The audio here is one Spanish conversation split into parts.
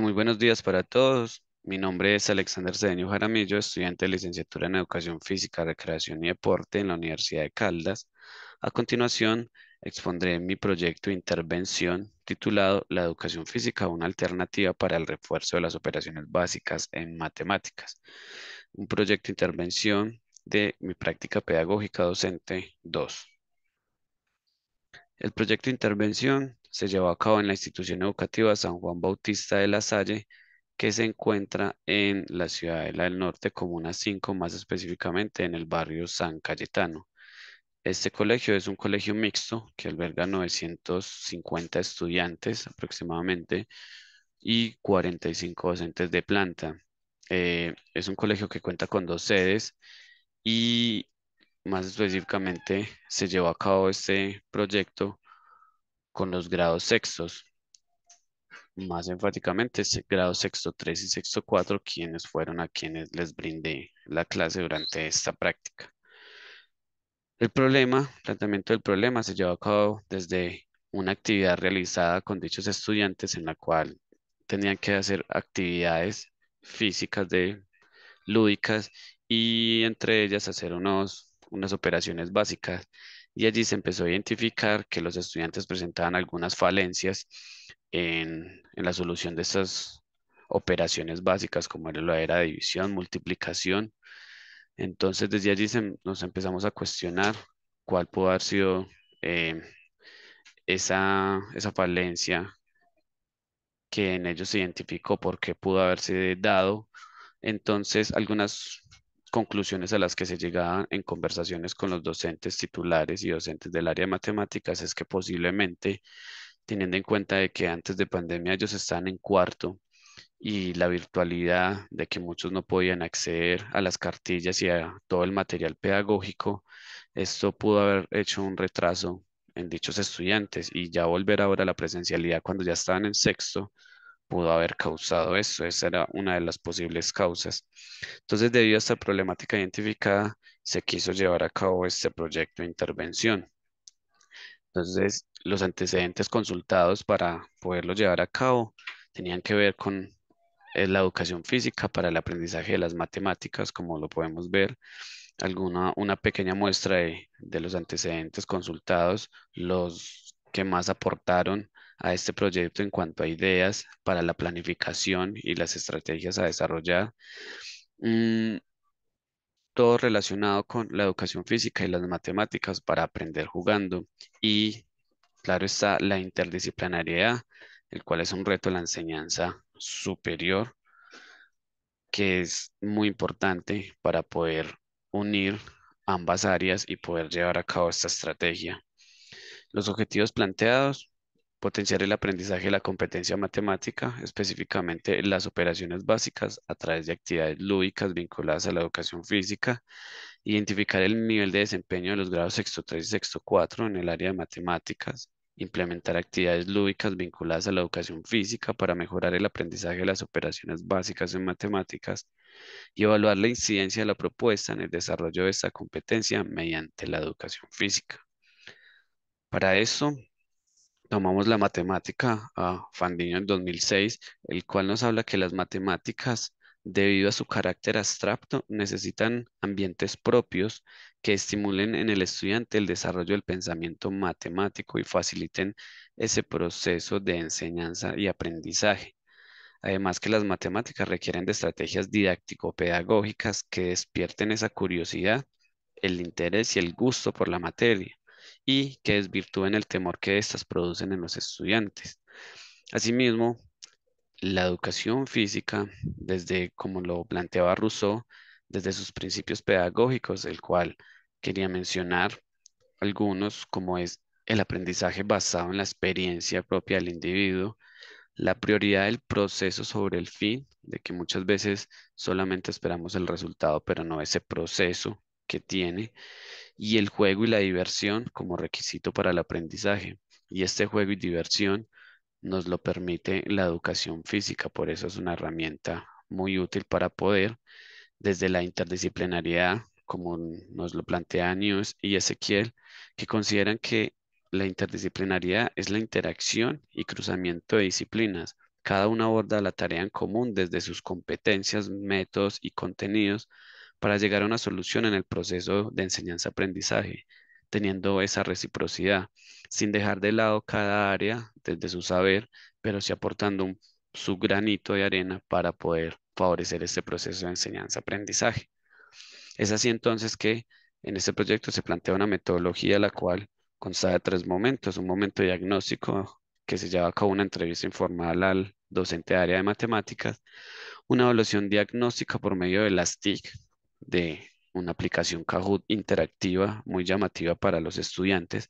muy buenos días para todos. Mi nombre es Alexander Cedeño Jaramillo, estudiante de licenciatura en Educación Física, Recreación y Deporte en la Universidad de Caldas. A continuación, expondré mi proyecto de intervención titulado La educación física, una alternativa para el refuerzo de las operaciones básicas en matemáticas. Un proyecto de intervención de mi práctica pedagógica docente 2. El proyecto de intervención se llevó a cabo en la institución educativa San Juan Bautista de la Salle, que se encuentra en la Ciudadela del Norte, Comuna 5, más específicamente en el barrio San Cayetano. Este colegio es un colegio mixto que alberga 950 estudiantes aproximadamente y 45 docentes de planta. Eh, es un colegio que cuenta con dos sedes y más específicamente se llevó a cabo este proyecto con los grados sextos. Más enfáticamente, grado sexto 3 y sexto 4, quienes fueron a quienes les brindé la clase durante esta práctica. El problema, planteamiento del problema, se llevó a cabo desde una actividad realizada con dichos estudiantes en la cual tenían que hacer actividades físicas de lúdicas y entre ellas hacer unos, unas operaciones básicas y allí se empezó a identificar que los estudiantes presentaban algunas falencias en, la solución de estas operaciones básicas como era la era división, multiplicación. Entonces desde allí nos empezamos a cuestionar cuál pudo haber sido eh, esa, esa falencia que en ellos se identificó, por qué pudo haberse dado. Entonces algunas conclusiones a las que se llegaba en conversaciones con los docentes titulares y docentes del área de matemáticas es que posiblemente, teniendo en cuenta de que antes de pandemia ellos estaban en cuarto y la virtualidad de que muchos no podían acceder a las cartillas y a todo el material pedagógico, esto pudo haber hecho un retraso en dichos estudiantes y ya volver ahora a la presencialidad cuando ya estaban en sexto, pudo haber causado eso. Esa era una de las posibles causas. Entonces, debido a esta problemática identificada, se quiso llevar a cabo este proyecto de intervención. Entonces, los antecedentes consultados para poderlo llevar a cabo tenían que ver con eh, la educación física para el aprendizaje de las matemáticas, como lo podemos ver. Alguna, una pequeña muestra de, de los antecedentes consultados, los que más aportaron a este proyecto en cuanto a ideas para la planificación y las estrategias a desarrollar. Mm, todo relacionado con la educación física y las matemáticas para aprender jugando y claro está la interdisciplinariedad, el cual es un reto de la enseñanza superior que es muy importante para poder unir ambas áreas y poder llevar a cabo esta estrategia. Los objetivos planteados potenciar el aprendizaje de la competencia matemática, específicamente las operaciones básicas a través de actividades lúdicas vinculadas a la educación física, identificar el nivel de desempeño de los grados sexto 3 y sexto 4 en el área de matemáticas, implementar actividades lúdicas vinculadas a la educación física para mejorar el aprendizaje de las operaciones básicas en matemáticas y evaluar la incidencia de la propuesta en el desarrollo de esta competencia mediante la educación física. Para eso, tomamos la matemática a Fandiño en 2006, el cual nos habla que las matemáticas, debido a su carácter abstracto, necesitan ambientes propios que estimulen en el estudiante el desarrollo del pensamiento matemático y faciliten ese proceso de enseñanza y aprendizaje. Además que las matemáticas requieren de estrategias didáctico-pedagógicas que despierten esa curiosidad, el interés y el gusto por la materia y que desvirtúen el temor que éstas producen en los estudiantes. Asimismo, la educación física, desde como lo planteaba Rousseau, desde sus principios pedagógicos, el cual quería mencionar algunos, como es el aprendizaje basado en la experiencia propia del individuo, la prioridad del proceso sobre el fin, de que muchas veces solamente esperamos el resultado, pero no ese proceso que tiene y el juego y la diversión como requisito para el aprendizaje. Y este juego y diversión nos lo permite la educación física, por eso es una herramienta muy útil para poder, desde la interdisciplinariedad, como nos lo plantea News y Ezequiel, que consideran que la interdisciplinariedad es la interacción y cruzamiento de disciplinas. Cada una aborda la tarea en común desde sus competencias, métodos y contenidos para llegar a una solución en el proceso de enseñanza-aprendizaje, teniendo esa reciprocidad, sin dejar de lado cada área desde su saber, pero sí aportando su granito de arena para poder favorecer este proceso de enseñanza-aprendizaje. Es así entonces que en este proyecto se plantea una metodología la cual consta de tres momentos. Un momento diagnóstico que se lleva a cabo una entrevista informal al docente de área de matemáticas, una evaluación diagnóstica por medio de las TIC, de una aplicación Kahoot interactiva muy llamativa para los estudiantes.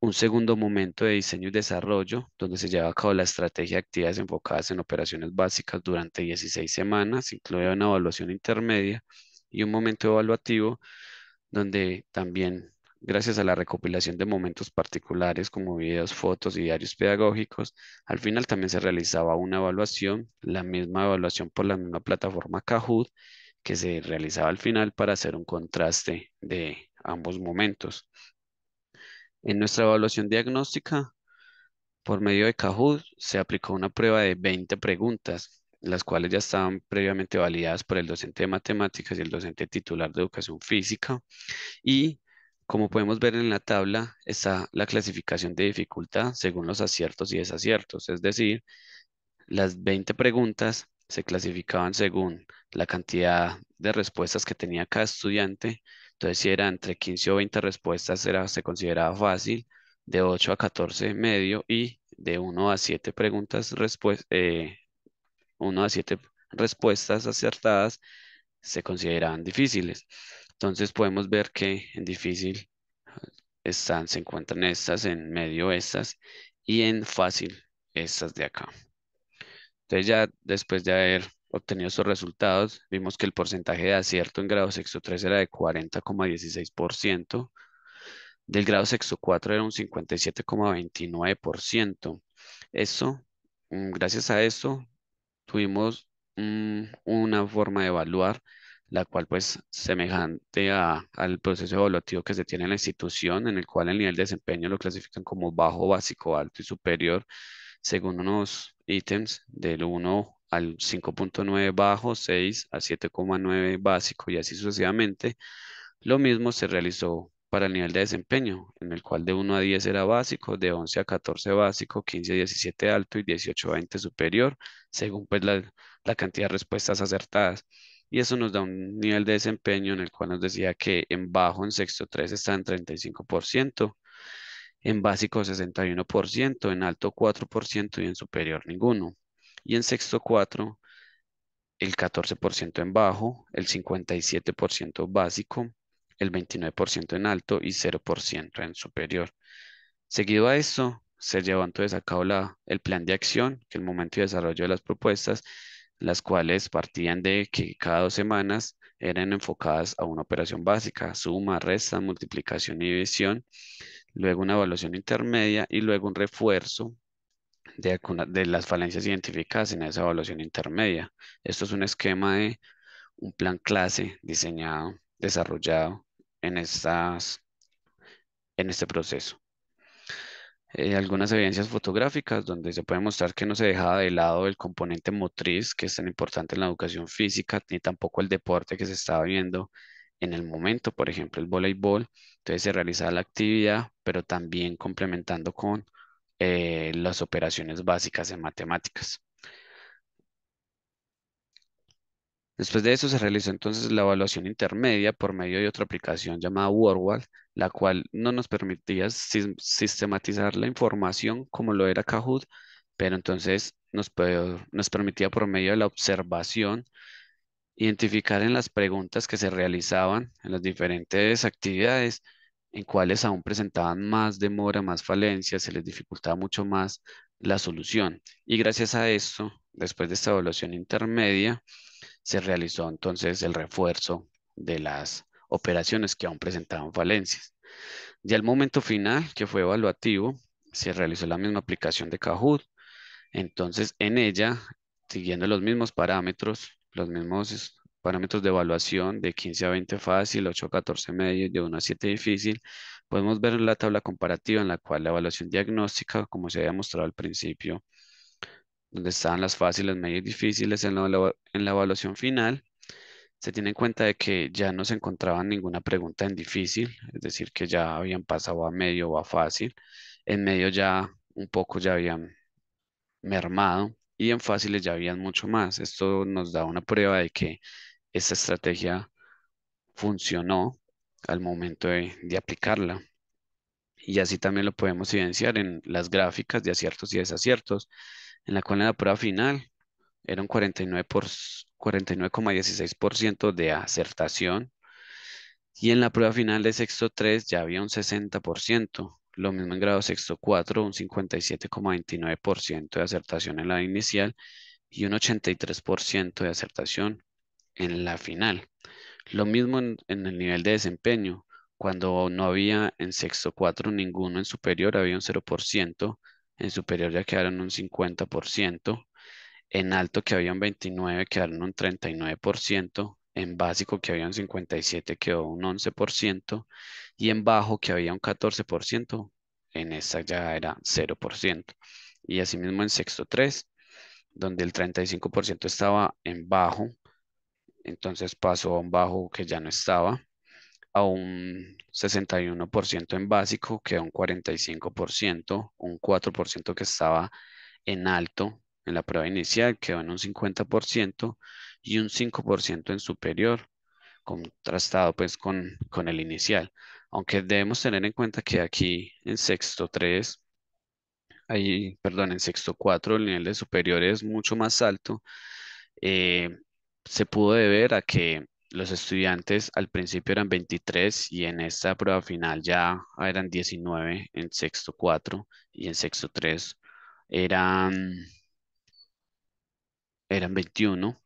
Un segundo momento de diseño y desarrollo, donde se lleva a cabo la estrategia de actividades enfocadas en operaciones básicas durante 16 semanas, incluye una evaluación intermedia y un momento evaluativo, donde también gracias a la recopilación de momentos particulares como videos, fotos y diarios pedagógicos, al final también se realizaba una evaluación, la misma evaluación por la misma plataforma Kahoot, que se realizaba al final para hacer un contraste de ambos momentos. En nuestra evaluación diagnóstica, por medio de Kahoot, se aplicó una prueba de 20 preguntas, las cuales ya estaban previamente validadas por el docente de matemáticas y el docente titular de educación física. Y como podemos ver en la tabla, está la clasificación de dificultad según los aciertos y desaciertos, es decir, las 20 preguntas se clasificaban según la cantidad de respuestas que tenía cada estudiante. Entonces, si era entre 15 o 20 respuestas, era, se consideraba fácil, de 8 a 14 medio y de 1 a 7 preguntas, eh, 1 a 7 respuestas acertadas se consideraban difíciles. Entonces podemos ver que en difícil están, se encuentran estas, en medio estas y en fácil estas de acá. Entonces ya después de haber obtenido esos resultados, vimos que el porcentaje de acierto en grado sexto 3 era de 40,16%, del grado sexto 4 era un 57,29%. Eso, mm, gracias a eso, tuvimos mm, una forma de evaluar, la cual pues semejante a, al proceso evaluativo que se tiene en la institución, en el cual el nivel de desempeño lo clasifican como bajo, básico, alto y superior, según unos ítems del 1 al 5.9 bajo, 6 al 7.9 básico y así sucesivamente. Lo mismo se realizó para el nivel de desempeño, en el cual de 1 a 10 era básico, de 11 a 14 básico, 15 a 17 alto y 18 a 20 superior, según pues la, la cantidad de respuestas acertadas. Y eso nos da un nivel de desempeño en el cual nos decía que en bajo, en sexto 3, está en 35%, en básico 61%, en alto 4% y en superior ninguno. Y en sexto 4, el 14% en bajo, el 57% básico, el 29% en alto y 0% en superior. Seguido a eso, se llevó entonces a cabo la, el plan de acción, que el momento de desarrollo de las propuestas, las cuales partían de que cada dos semanas eran enfocadas a una operación básica, suma, resta, multiplicación y división, luego una evaluación intermedia y luego un refuerzo de, de las falencias identificadas en esa evaluación intermedia. Esto es un esquema de un plan clase diseñado, desarrollado en, estas, en este proceso. Eh, algunas evidencias fotográficas donde se puede mostrar que no se dejaba de lado el componente motriz que es tan importante en la educación física ni tampoco el deporte que se estaba viendo en el momento, por ejemplo el voleibol entonces se realizaba la actividad, pero también complementando con eh, las operaciones básicas en matemáticas. Después de eso se realizó entonces la evaluación intermedia por medio de otra aplicación llamada WordWall, la cual no nos permitía sistematizar la información como lo era Kahoot, pero entonces nos, nos permitía por medio de la observación identificar en las preguntas que se realizaban en las diferentes actividades en cuales aún presentaban más demora, más falencias, se les dificultaba mucho más la solución. Y gracias a esto, después de esta evaluación intermedia, se realizó entonces el refuerzo de las operaciones que aún presentaban falencias. Y al momento final, que fue evaluativo, se realizó la misma aplicación de Kahoot. Entonces, en ella, siguiendo los mismos parámetros, los mismos parámetros de evaluación de 15 a 20 fácil, 8 a 14 medio, de 1 a 7 difícil, podemos ver en la tabla comparativa en la cual la evaluación diagnóstica, como se había mostrado al principio, donde estaban las fáciles, medios, y difíciles, en la, en la evaluación final, se tiene en cuenta de que ya no se encontraba ninguna pregunta en difícil, es decir, que ya habían pasado a medio o a fácil, en medio ya un poco ya habían mermado y en fáciles ya habían mucho más. Esto nos da una prueba de que esta estrategia funcionó al momento de, aplicarla. Y así también lo podemos evidenciar en las gráficas de aciertos y desaciertos, en la cual en la prueba final era un 49,16% de acertación y en la prueba final de sexto 3 ya había un 60%, lo mismo en grado sexto 4, un 57,29% de acertación en la inicial y un 83% de acertación en la final. Lo mismo en, el nivel de desempeño. Cuando no había en sexto 4, ninguno en superior, había un 0%. En superior ya quedaron un 50%. En alto que había un 29, quedaron un 39%. En básico que había un 57, quedó un 11%. Y en bajo que había un 14%, en esta ya era 0%. Y asimismo en sexto 3, donde el 35% estaba en bajo entonces pasó a un bajo que ya no estaba, a un 61% en básico, que un 45%, un 4% que estaba en alto en la prueba inicial, quedó en un 50% y un 5% en superior, contrastado pues con, el inicial. Aunque debemos tener en cuenta que aquí en sexto 3, ahí, perdón, en sexto 4 el nivel de superior es mucho más alto, eh, se pudo deber a que los estudiantes al principio eran 23 y en esta prueba final ya eran 19 en sexto 4 y en sexto 3 eran, eran 21.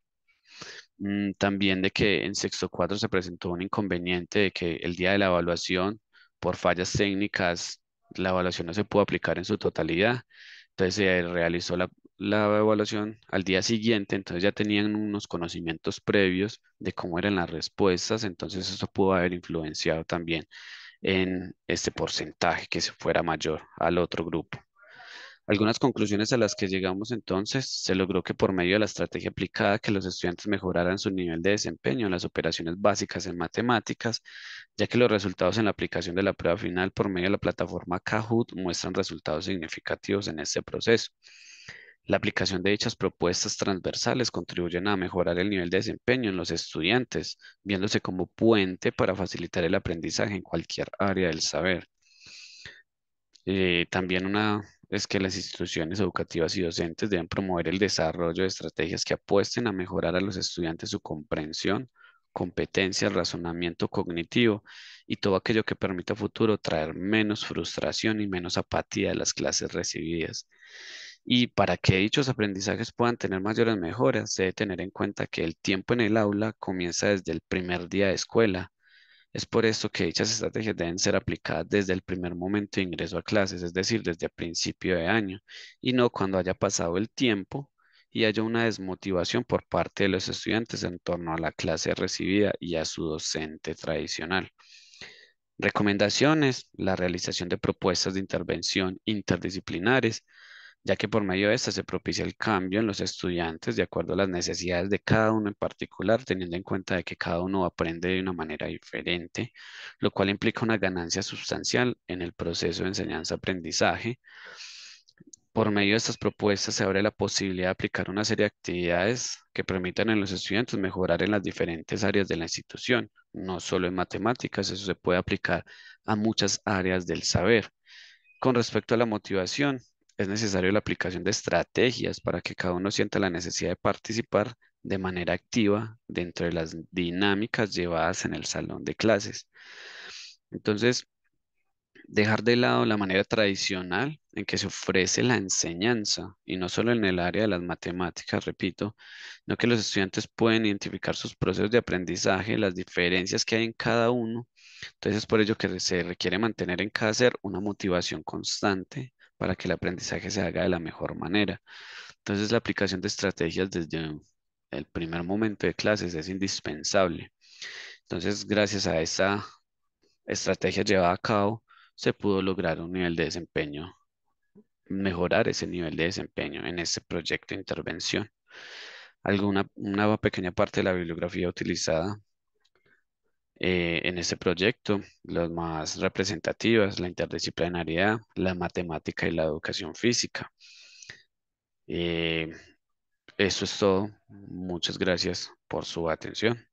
Mm, también de que en sexto 4 se presentó un inconveniente de que el día de la evaluación, por fallas técnicas, la evaluación no se pudo aplicar en su totalidad. Entonces se realizó la, la evaluación al día siguiente, entonces ya tenían unos conocimientos previos de cómo eran las respuestas, entonces eso pudo haber influenciado también en este porcentaje que se fuera mayor al otro grupo. Algunas conclusiones a las que llegamos entonces, se logró que por medio de la estrategia aplicada que los estudiantes mejoraran su nivel de desempeño en las operaciones básicas en matemáticas, ya que los resultados en la aplicación de la prueba final por medio de la plataforma Kahoot muestran resultados significativos en este proceso. La aplicación de dichas propuestas transversales contribuyen a mejorar el nivel de desempeño en los estudiantes, viéndose como puente para facilitar el aprendizaje en cualquier área del saber. Eh, también una es que las instituciones educativas y docentes deben promover el desarrollo de estrategias que apuesten a mejorar a los estudiantes su comprensión, competencia, razonamiento cognitivo y todo aquello que permita a futuro traer menos frustración y menos apatía de las clases recibidas. Y para que dichos aprendizajes puedan tener mayores mejoras, se debe tener en cuenta que el tiempo en el aula comienza desde el primer día de escuela. Es por esto que dichas estrategias deben ser aplicadas desde el primer momento de ingreso a clases, es decir, desde el principio de año, y no cuando haya pasado el tiempo y haya una desmotivación por parte de los estudiantes en torno a la clase recibida y a su docente tradicional. Recomendaciones, la realización de propuestas de intervención interdisciplinares, ya que por medio de esta se propicia el cambio en los estudiantes de acuerdo a las necesidades de cada uno en particular, teniendo en cuenta de que cada uno aprende de una manera diferente, lo cual implica una ganancia sustancial en el proceso de enseñanza-aprendizaje. Por medio de estas propuestas se abre la posibilidad de aplicar una serie de actividades que permitan a los estudiantes mejorar en las diferentes áreas de la institución, no solo en matemáticas, eso se puede aplicar a muchas áreas del saber. Con respecto a la motivación, es necesario la aplicación de estrategias para que cada uno sienta la necesidad de participar de manera activa dentro de las dinámicas llevadas en el salón de clases. Entonces, dejar de lado la manera tradicional en que se ofrece la enseñanza, y no solo en el área de las matemáticas, repito, no que los estudiantes pueden identificar sus procesos de aprendizaje, las diferencias que hay en cada uno. Entonces es por ello que se requiere mantener en cada ser una motivación constante, para que el aprendizaje se haga de la mejor manera. Entonces, la aplicación de estrategias desde el primer momento de clases es indispensable. Entonces, gracias a esa estrategia llevada a cabo, se pudo lograr un nivel de desempeño, mejorar ese nivel de desempeño en ese proyecto de intervención. Alguna una pequeña parte de la bibliografía utilizada eh, en este proyecto, las más representativas, la interdisciplinariedad, la matemática y la educación física. Eh, eso es todo. Muchas gracias por su atención.